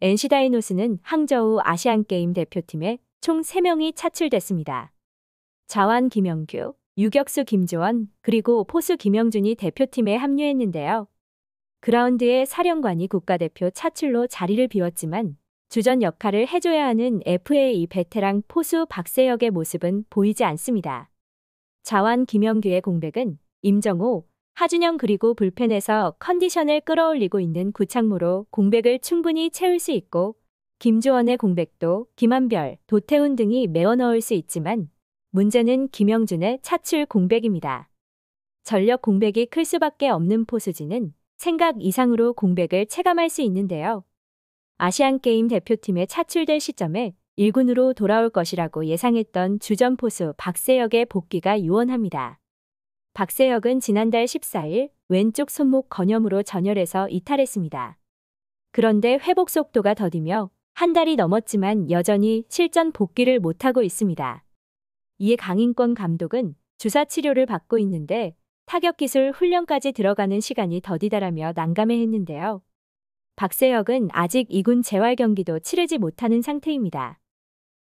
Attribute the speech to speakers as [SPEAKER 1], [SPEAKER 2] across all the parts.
[SPEAKER 1] NC 다이노스는 항저우 아시안게임 대표팀에 총 3명이 차출됐습니다. 자완 김영규, 유격수 김조원, 그리고 포수 김영준이 대표팀에 합류했는데요. 그라운드에 사령관이 국가대표 차출로 자리를 비웠지만 주전 역할을 해줘야 하는 FA 베테랑 포수 박세혁의 모습은 보이지 않습니다. 자완 김영규의 공백은 임정호, 하준영 그리고 불펜에서 컨디션을 끌어올리고 있는 구창모로 공백을 충분히 채울 수 있고 김주원의 공백도 김한별, 도태훈 등이 메워 넣을 수 있지만 문제는 김영준의 차출 공백입니다. 전력 공백이 클 수밖에 없는 포수진은 생각 이상으로 공백을 체감할 수 있는데요. 아시안게임 대표팀에 차출될 시점에 1군으로 돌아올 것이라고 예상했던 주전 포수 박세혁의 복귀가 유언합니다. 박세혁은 지난달 14일 왼쪽 손목 건염으로 전열해서 이탈했습니다. 그런데 회복 속도가 더디며 한 달이 넘었지만 여전히 실전 복귀를 못하고 있습니다. 이에 강인권 감독은 주사 치료를 받고 있는데 타격 기술 훈련까지 들어가는 시간이 더디다라며 난감해했는데요. 박세혁은 아직 이군 재활 경기도 치르지 못하는 상태입니다.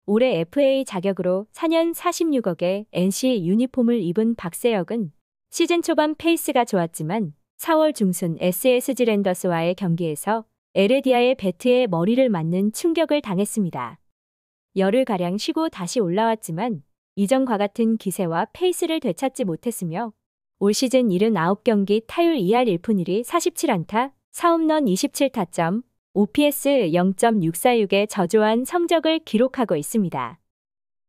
[SPEAKER 1] 올해 FA 자격으로 4년 46억의 NC 유니폼을 입은 박세혁은 시즌 초반 페이스가 좋았지만 4월 중순 SSG 랜더스와의 경기에서 에레디아의 배트에 머리를 맞는 충격을 당했습니다. 열흘가량 쉬고 다시 올라왔지만 이전과 같은 기세와 페이스를 되찾지 못했으며 올 시즌 79경기 타율 2할 1푼 1이 47안타 사홈런 27타점, OPS 0.646의 저조한 성적을 기록하고 있습니다.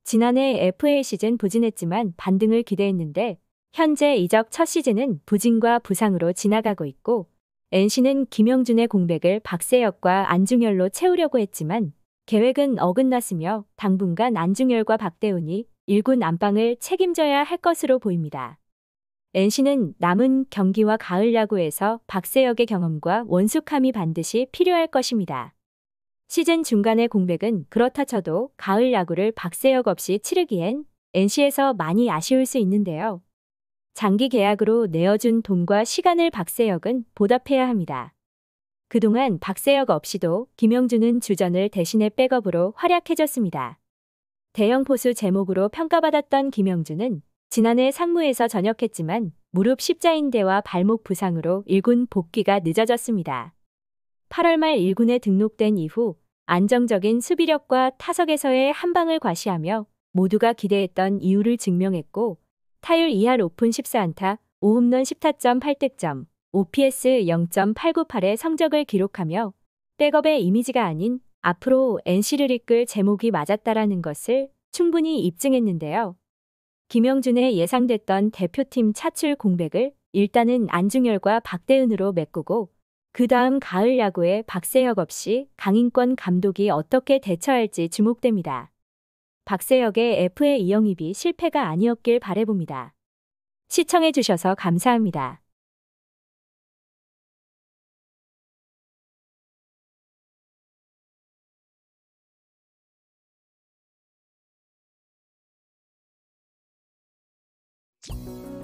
[SPEAKER 1] 지난해 FA 시즌 부진했지만 반등을 기대했는데 현재 이적 첫 시즌은 부진과 부상으로 지나가고 있고 NC는 김영준의 공백을 박세혁과 안중열로 채우려고 했지만 계획은 어긋났으며 당분간 안중열과 박대훈이 1군 안방을 책임져야 할 것으로 보입니다. NC는 남은 경기와 가을 야구에서 박세혁의 경험과 원숙함이 반드시 필요할 것입니다. 시즌 중간의 공백은 그렇다 쳐도 가을 야구를 박세혁 없이 치르기엔 NC에서 많이 아쉬울 수 있는데요. 장기 계약으로 내어준 돈과 시간을 박세혁은 보답해야 합니다. 그동안 박세혁 없이도 김영준은 주전을 대신해 백업으로 활약해졌습니다 대형 포수 제목으로 평가받았던 김영준은 지난해 상무에서 전역했지만 무릎 십자인대와 발목 부상으로 1군 복귀가 늦어졌습니다. 8월 말 1군에 등록된 이후 안정적인 수비력과 타석에서의 한방을 과시하며 모두가 기대했던 이유를 증명했고 타율 2할 5푼 14안타 5홈런 10타점 8득점 OPS 0.898의 성적을 기록하며 백업의 이미지가 아닌 앞으로 NC를 이끌 제목이 맞았다라는 것을 충분히 입증했는데요. 김영준의 예상됐던 대표팀 차출 공백을 일단은 안중열과 박대은으로 메꾸고 그 다음 가을 야구에 박세혁 없이 강인권 감독이 어떻게 대처할지 주목됩니다. 박세혁의 FA 이영입이 실패가 아니었길 바래봅니다. 시청해주셔서 감사합니다. you